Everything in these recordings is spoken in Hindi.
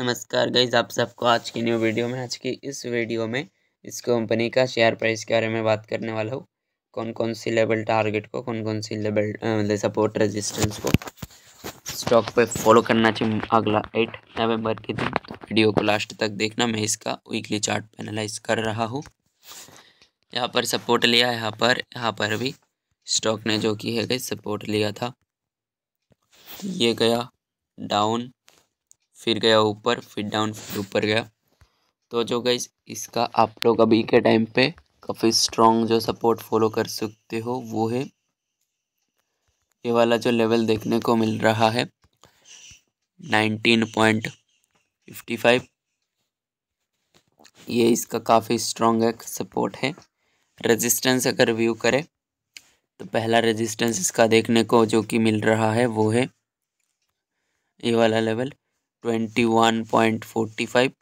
नमस्कार गईज आप सबको आज की न्यू वीडियो में आज की इस वीडियो में इस कंपनी का शेयर प्राइस के बारे में बात करने वाला हूँ कौन कौन सी लेवल टारगेट को कौन कौन सी लेवल मतलब सपोर्ट रेजिस्टेंस को स्टॉक पे फॉलो करना चाहिए अगला एट नवंबर के दिन वीडियो को लास्ट तक देखना मैं इसका वीकली चार्ट एनालाइज कर रहा हूँ यहाँ पर सपोर्ट लिया यहाँ पर यहाँ पर भी स्टॉक ने जो की है गई सपोर्ट लिया था ये गया डाउन फिर गया ऊपर फिर डाउन फिर ऊपर गया तो जो गई इसका आप लोग अभी के टाइम पे काफ़ी स्ट्रॉन्ग जो सपोर्ट फॉलो कर सकते हो वो है ये वाला जो लेवल देखने को मिल रहा है नाइनटीन पॉइंट फिफ्टी फाइव ये इसका काफ़ी स्ट्रॉन्ग एक सपोर्ट है रेजिस्टेंस अगर व्यू करें तो पहला रेजिस्टेंस इसका देखने को जो कि मिल रहा है वो है ये वाला level twenty one point forty five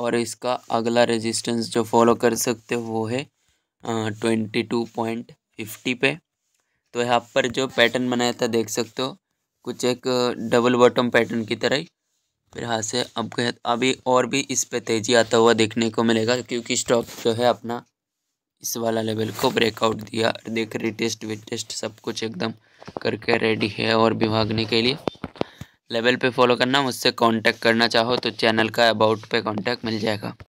और इसका अगला रेजिस्टेंस जो फॉलो कर सकते हो वो है ट्वेंटी टू पॉइंट फिफ्टी पे तो यहाँ पर जो पैटर्न बनाया था देख सकते हो कुछ एक डबल बॉटम पैटर्न की तरह ही फिर यहाँ से अब अभी और भी इस पे तेज़ी आता हुआ देखने को मिलेगा क्योंकि स्टॉक जो है अपना इस वाला लेवल को ब्रेकआउट दिया देख रिटेस्ट विटेस्ट सब कुछ एकदम करके रेडी है और भी भागने के लिए लेवल पे फॉलो करना मुझसे कांटेक्ट करना चाहो तो चैनल का अबाउट पे कांटेक्ट मिल जाएगा